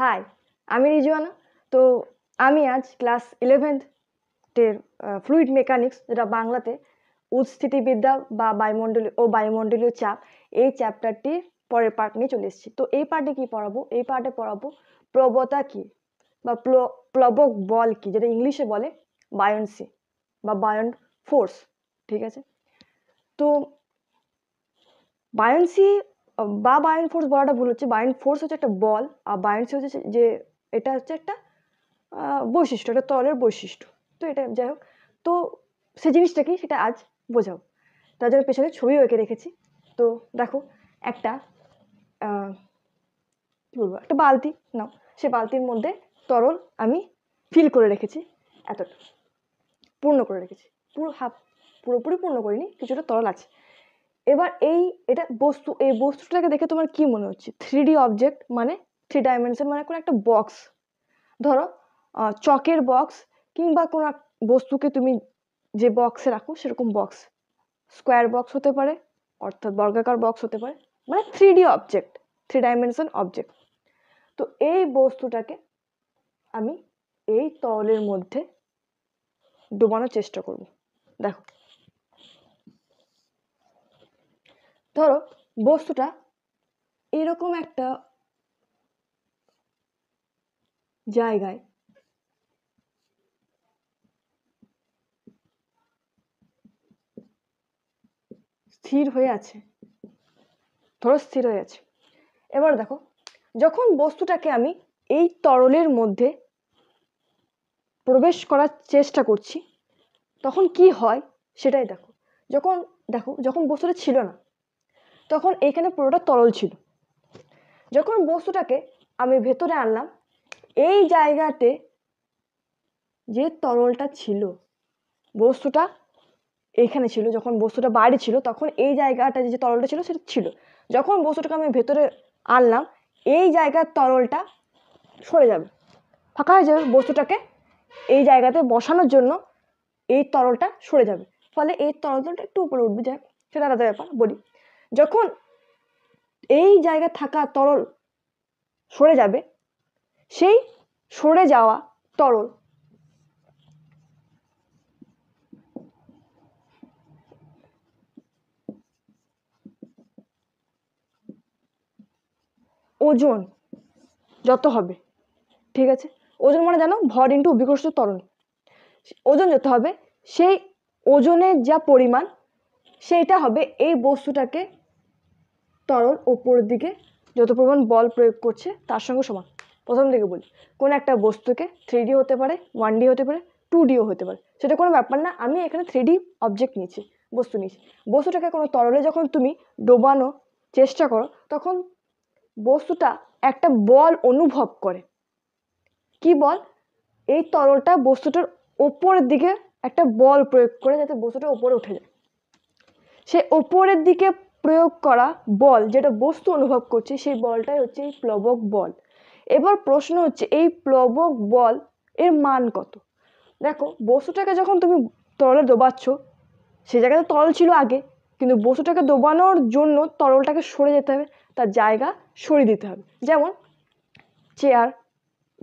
high আমি রিজুয়ানা তো আমি আজ ক্লাস ইলেভেন্থের ফ্লুইড মেকানিক্স যেটা বাংলাতে উৎস্থিতিবিদ্যা বা বায়ুমণ্ডলীয় ও বায়ুমণ্ডলীয় চাপ এই চ্যাপ্টারটি পরের পার্ট নিয়ে চলে এসেছি তো এই পার্টে কি পড়াবো এই পার্টে পড়াবো প্রবতা কি বা প্লবক বল কি যেটা ইংলিশে বলে বায়নসি বা বায়ন ফোর্স ঠিক আছে তো বায়নসি বা বায়ন ফোর্স বলাটা ভুল হচ্ছে বায়ন ফোর্স হচ্ছে একটা বল আর বায়ন হচ্ছে যে এটা হচ্ছে একটা বৈশিষ্ট্য একটা তলের বৈশিষ্ট্য তো এটা যাই হোক তো সে জিনিসটা কি সেটা আজ বোঝাও তার জন্য পেছনে ছবিও এঁকে রেখেছি তো দেখো একটা কী বলবো একটা বালতি নাও সে বালতির মধ্যে তরল আমি ফিল করে রেখেছি এতটা পূর্ণ করে রেখেছি পুরো হাফ পুরোপুরি পূর্ণ করিনি কিছুটা তরল আছে এবার এই এটা বস্তু এই বস্তুটাকে দেখে তোমার কি মনে হচ্ছে থ্রি অবজেক্ট মানে থ্রি ডাইমেনশন মানে কোনো একটা বক্স ধরো চকের বক্স কিংবা কোনো বস্তুকে তুমি যে বক্সে রাখো সেরকম বক্স স্কোয়ার বক্স হতে পারে অর্থাৎ বর্গাকার বক্স হতে পারে মানে three object three dimension object তো এই বস্তুটাকে আমি এই তলের মধ্যে ডোবানোর চেষ্টা করব দেখো ধরো বস্তুটা এরকম একটা জায়গায় স্থির হয়ে আছে ধরো স্থির হয়ে আছে এবার দেখো যখন বস্তুটাকে আমি এই তরলের মধ্যে প্রবেশ করার চেষ্টা করছি তখন কি হয় সেটাই দেখো যখন দেখো যখন বস্তুটা ছিল না তখন এখানে পুরোটা তরল ছিল যখন বস্তুটাকে আমি ভেতরে আনলাম এই জায়গাতে যে তরলটা ছিল বস্তুটা এখানে ছিল যখন বস্তুটা বাইরে ছিল তখন এই জায়গাটা যে তরলটা ছিল সেটা ছিল যখন বস্তুটাকে আমি ভেতরে আনলাম এই জায়গার তরলটা সরে যাবে ফাঁকা হয়ে যাবে বস্তুটাকে এই জায়গাতে বসানোর জন্য এই তরলটা সরে যাবে ফলে এই তরলটা একটু উপরে উঠবে যাক সেটা আলাদা ব্যাপার বলি যখন এই জায়গায় থাকা তরল সরে যাবে সেই সরে যাওয়া তরল ওজন যত হবে ঠিক আছে ওজন মানে জানো ভর ইন্টু অভিকর্ষ তরল ওজন যত হবে সেই ওজনের যা পরিমাণ সেইটা হবে এই বস্তুটাকে তরল ওপরের দিকে যত পরিমাণ বল প্রয়োগ করছে তার সঙ্গে সমান প্রথম দিকে বলি কোনো একটা বস্তুকে থ্রি ডি হতে পারে ওয়ান ডি হতে পারে টু ডিও হতে পারে সেটা কোনো ব্যাপার না আমি এখানে থ্রি ডি অবজেক্ট নিয়েছি বস্তু নিয়েছি বস্তুটাকে কোনো তরলে যখন তুমি ডোবানো চেষ্টা করো তখন বস্তুটা একটা বল অনুভব করে কি বল এই তরলটা বস্তুটার ওপরের দিকে একটা বল প্রয়োগ করে যাতে বস্তুটা ওপরে উঠে যায় সে ওপরের দিকে প্রয়োগ করা বল যেটা বস্তু অনুভব করছে সেই বলটাই হচ্ছে এই প্লবক বল এবার প্রশ্ন হচ্ছে এই প্লবক বল এর মান কত দেখো বস্তুটাকে যখন তুমি তরলে দোবাচ্ছ সে জায়গাতে তরল ছিল আগে কিন্তু বস্তুটাকে দোবানোর জন্য তরলটাকে সরে যেতে হবে তার জায়গা সরিয়ে দিতে হবে যেমন চেয়ার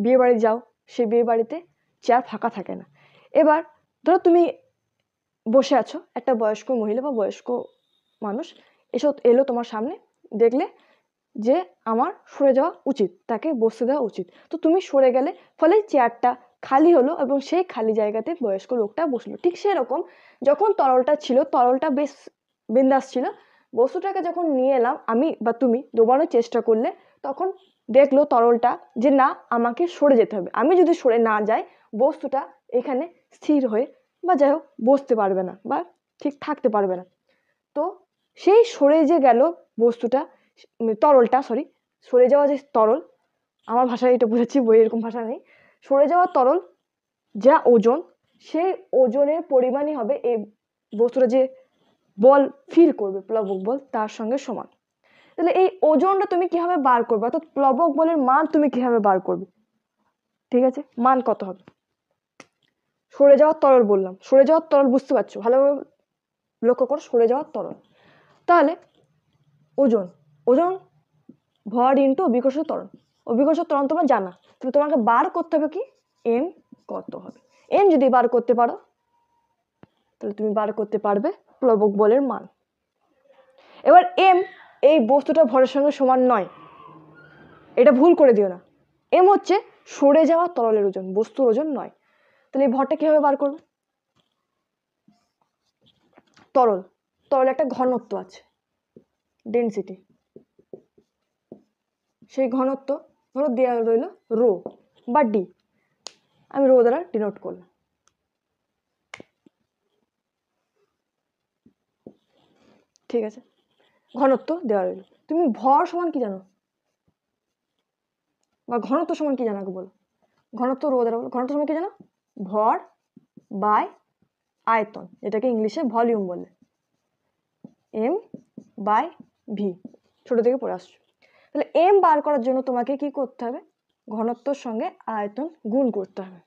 বিয়েবাড়ি যাও সেই বিয়েবাড়িতে চেয়ার ফাঁকা থাকে না এবার ধরো তুমি বসে আছো একটা বয়স্ক মহিলা বা বয়স্ক মানুষ এসব এলো তোমার সামনে দেখলে যে আমার সরে যাওয়া উচিত তাকে বসতে দেওয়া উচিত তো তুমি সরে গেলে ফলে চেয়ারটা খালি হলো এবং সেই খালি জায়গাতে বয়স্ক লোকটা বসলো ঠিক সেরকম যখন তরলটা ছিল তরলটা বেশ বিন্দাস ছিল বস্তুটাকে যখন নিয়ে এলাম আমি বা তুমি দোবানোর চেষ্টা করলে তখন দেখলো তরলটা যে না আমাকে সরে যেতে হবে আমি যদি সরে না যাই বস্তুটা এখানে স্থির হয়ে বা যাই হোক বসতে পারবে না বা ঠিক থাকতে পারবে না তো সেই সরে যে গেল বস্তুটা মানে তরলটা সরি সরে যাওয়া যে তরল আমার ভাষায় এটা বুঝেছি বই এরকম ভাষা নেই সরে যাওয়া তরল যা ওজন সেই ওজনের পরিমাণই হবে এই বস্তুটা যে বল ফিল করবে প্লবক বল তার সঙ্গে সমান তাহলে এই ওজনটা তুমি কীভাবে বার করবে অর্থাৎ প্লবক বলের মান তুমি কীভাবে বার করবে ঠিক আছে মান কত হবে সরে যাওয়ার তরল বললাম সরে যাওয়ার তরল বুঝতে পারছো ভালোভাবে লক্ষ্য করো সরে যাওয়ার তরল তাহলে ওজন ওজন ভর ইন্টু অভিকর্ষ ত্বরণ অভিকর্ষ তরণ তোমার জানা তাহলে তোমাকে বার করতে হবে কি এম কত হবে এম যদি বার করতে পারো তাহলে তুমি বার করতে পারবে প্লবক বলের মান এবার এম এই বস্তুটা ভরের সঙ্গে সমান নয় এটা ভুল করে দিও না এম হচ্ছে সরে যাওয়া তরলের ওজন বস্তুর ওজন নয় তাহলে এই ভরটা কীভাবে বার করবে তরল তরলে একটা ঘনত্ব আছে ডেন্সিটি সেই ঘনত্ব ধরো দেওয়া রইল রো বা ডি আমি রো দ্বারা ডিনোট করলাম ঠিক আছে ঘনত্ব দেওয়া রইল তুমি ভর সমান কি জানো বা ঘনত্ব সমান কি জানো বলো ঘনত্ব রো দ্বারা বলো ঘনত্ব সমান কি জানো ভর বাই আয়তন এটাকে ইংলিশে ভলিউম বলে এম বাই ভি ছোটো থেকে পড়ে আসছো তাহলে এম বার করার জন্য তোমাকে কি করতে হবে ঘনত্বর সঙ্গে আয়তন গুণ করতে হবে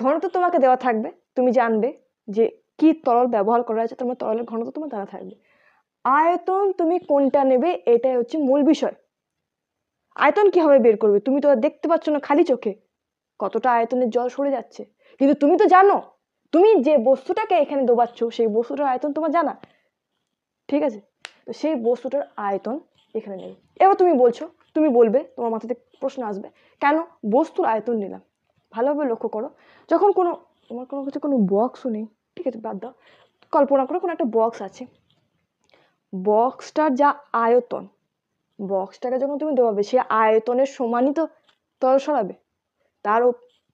ঘনত্ব তোমাকে দেওয়া থাকবে তুমি জানবে যে কি তরল ব্যবহার করা হয়েছে তোমার মানে তরলের ঘনত্ব তোমার দ্বারা থাকবে আয়তন তুমি কোনটা নেবে এটাই হচ্ছে মূল বিষয় আয়তন কীভাবে বের করবে তুমি তো দেখতে পাচ্ছ না খালি চোখে কতটা আয়তনের জল সরে যাচ্ছে কিন্তু তুমি তো জানো তুমি যে বস্তুটাকে এখানে দোবাচ্ছ সেই বস্তুটার আয়তন তোমার জানা ঠিক আছে তো সেই বস্তুটার আয়তন এখানে নেই এবার তুমি বলছো তুমি বলবে তোমার মাথাতে প্রশ্ন আসবে কেন বস্তুর আয়তন নিলাম ভালোভাবে লক্ষ্য করো যখন কোনো তোমার কোনো কিছু কোনো বক্সও নেই ঠিক আছে বাদ দাও কল্পনা করো কোনো একটা বক্স আছে বক্সটার যা আয়তন বক্সটাকে যখন তুমি দোয়াবে সে আয়তনের সমানই তো তল সরাবে তার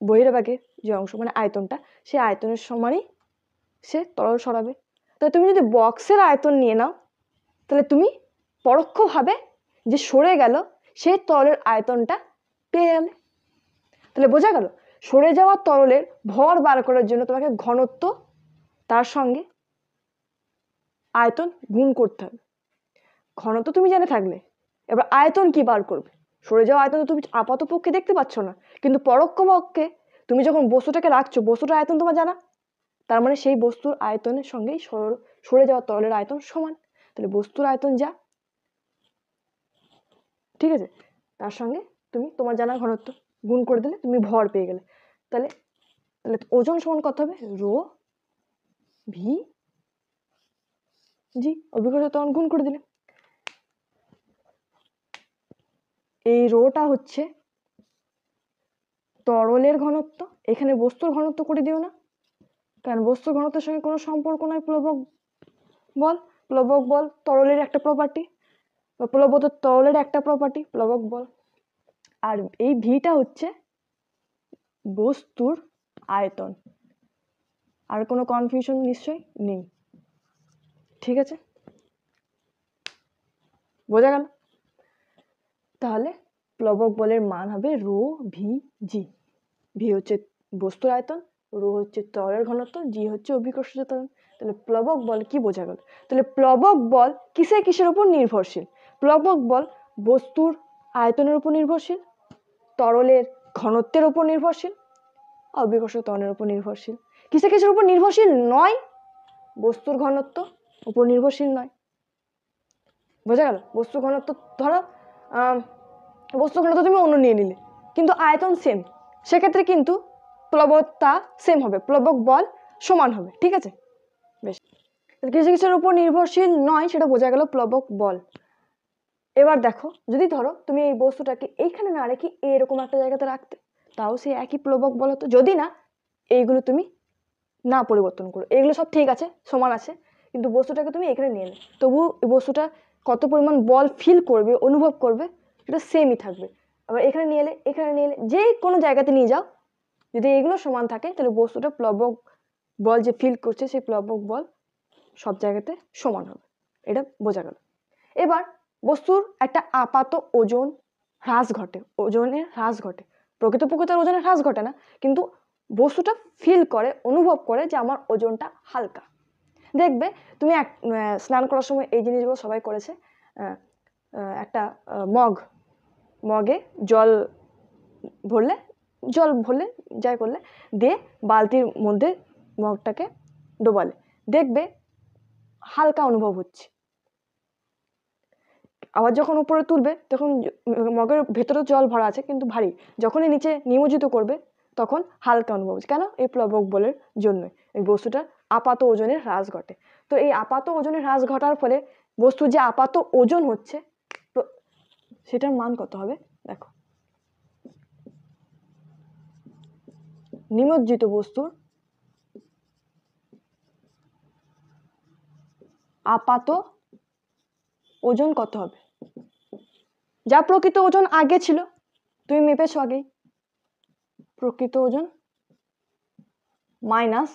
বহিরভাগে যে অংশ মানে আয়তনটা সে আয়তনের সমানই সে তরল সরাবে তাহলে তুমি যদি বক্সের আয়তন নিয়ে নাও তাহলে তুমি পরোক্ষভাবে যে সরে গেল সেই তরলের আয়তনটা পেয়ে যাবে তাহলে বোঝা গেল সরে যাওয়া তরলের ভর বার করার জন্য তোমাকে ঘনত্ব তার সঙ্গে আয়তন গুণ করতে হবে ঘনত্ব তুমি জানে থাকলে এবার আয়তন কি বার করবে সরে যাওয়া আয়তন তুমি আপাত পক্ষে দেখতে পাচ্ছ না কিন্তু পরোক্ষ পক্ষে তুমি যখন বস্তুটাকে রাখছো বস্তুটার আয়তন তোমার জানা তার মানে সেই বস্তুর আয়তনের সঙ্গেই সরে যাওয়া তরলের আয়তন সমান তাহলে বস্তুর আয়তন যা ঠিক আছে তার সঙ্গে তুমি তোমার জানা ঘনত্ব গুণ করে দিলে তুমি ভর পেয়ে গেলে তাহলে তাহলে ওজন সমান কত হবে রো ভি জি অভিজ্ঞতা তখন গুণ করে দিলে এই রোটা হচ্ছে তরলের ঘনত্ব এখানে বস্তুর ঘনত্ব করে দিও না কারণ বস্তু ঘনত্বের সঙ্গে কোনো সম্পর্ক নয় প্লবক বল প্লবক বল তরলের একটা প্রপার্টি বা প্লবত তরলের একটা প্রপার্টি প্লবক বল আর এই ভিটা হচ্ছে বস্তুর আয়তন আর কোনো কনফিউশন নিশ্চয় নেই ঠিক আছে বোঝা গেল তাহলে প্লবক বলের মান হবে রো ভি জি ভি হচ্ছে বস্তুর আয়তন রো হচ্ছে তরলের ঘনত্ব জি হচ্ছে অভিকর্ষ ত্বরণ তাহলে প্লবক বল কি বোঝা গেল তাহলে প্লবক বল কিসে কিসের উপর নির্ভরশীল প্লবক বল বস্তুর আয়তনের উপর নির্ভরশীল তরলের ঘনত্বের উপর নির্ভরশীল অভিকর্ষ ত্বরণের উপর নির্ভরশীল কিসে কিসের উপর নির্ভরশীল নয় বস্তুর ঘনত্ব উপর নির্ভরশীল নয় বোঝা গেল বস্তু ঘনত্ব ধরো বস্তু ঘনত্ব তুমি অন্য নিয়ে নিলে কিন্তু আয়তন সেম সেক্ষেত্রে কিন্তু প্লবতা সেম হবে প্লবক বল সমান হবে ঠিক আছে বেশ কিছু কিছুর উপর নির্ভরশীল নয় সেটা বোঝা গেল প্লবক বল এবার দেখো যদি ধরো তুমি এই বস্তুটাকে এইখানে না রেখে এরকম একটা জায়গাতে রাখতে তাও সে একই প্লবক বল হতো যদি না এইগুলো তুমি না পরিবর্তন করো এগুলো সব ঠিক আছে সমান আছে কিন্তু বস্তুটাকে তুমি এখানে নিয়ে এলে তবু এই বস্তুটা কত পরিমাণ বল ফিল করবে অনুভব করবে সেটা সেমই থাকবে আবার এখানে নিয়ে এলে এখানে নিয়ে এলে যে কোনো জায়গাতে নিয়ে যাও যদি এগুলো সমান থাকে তাহলে বস্তুটা প্লবক বল যে ফিল করছে সেই প্লবক বল সব জায়গাতে সমান হবে এটা বোঝা গেল এবার বস্তুর একটা আপাত ওজন হ্রাস ঘটে ওজনের হ্রাস ঘটে প্রকৃতপক্ষে তার ওজনের হ্রাস ঘটে না কিন্তু বস্তুটা ফিল করে অনুভব করে যে আমার ওজনটা হালকা দেখবে তুমি এক স্নান করার সময় এই জিনিসগুলো সবাই করেছে একটা মগ মগে জল ভরলে জল ভরলে যাই করলে দিয়ে বালতির মধ্যে মগটাকে ডোবালে দেখবে হালকা অনুভব হচ্ছে আবার যখন উপরে তুলবে তখন মগের ভেতরে জল ভরা আছে কিন্তু ভারী যখনই নিচে নিমজ্জিত করবে তখন হালকা অনুভব হচ্ছে কেন এই প্লবক বলের জন্যই এই বস্তুটার আপাত ওজনের হ্রাস ঘটে তো এই আপাত ওজনের হ্রাস ঘটার ফলে বস্তুর যে আপাত ওজন হচ্ছে সেটার মান কত হবে দেখো নিমজ্জিত বস্তুর আপাত ওজন কত হবে যা প্রকৃত ওজন আগে ছিল তুমি মেপেছ আগেই প্রকৃত ওজন মাইনাস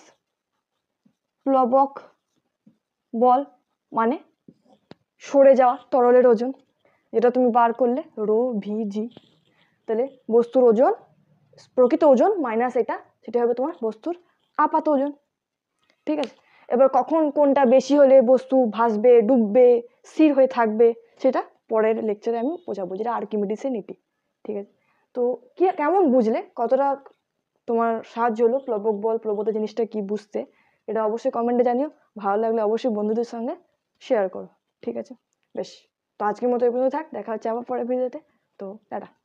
প্লবক বল মানে সরে যাওয়া তরলের ওজন যেটা তুমি বার করলে রো ভি জি তাহলে বস্তুর ওজন প্রকৃত ওজন মাইনাস এটা সেটা হবে তোমার বস্তুর আপাত ওজন ঠিক আছে এবার কখন কোনটা বেশি হলে বস্তু ভাসবে ডুববে স্থির হয়ে থাকবে সেটা পরের লেকচারে আমি বোঝাবো যেটা আর্কিমিডিসের নীতি ঠিক আছে তো কি কেমন বুঝলে কতটা তোমার সাহায্য হলো প্লবক বল প্রবতা জিনিসটা কি বুঝতে এটা অবশ্যই কমেন্টে জানিও ভালো লাগলে অবশ্যই বন্ধুদের সঙ্গে শেয়ার করো ঠিক আছে বেশ তো আজকের মতো এগুলো থাক দেখা হচ্ছে আবার পরের ভিডিওতে তো টাটা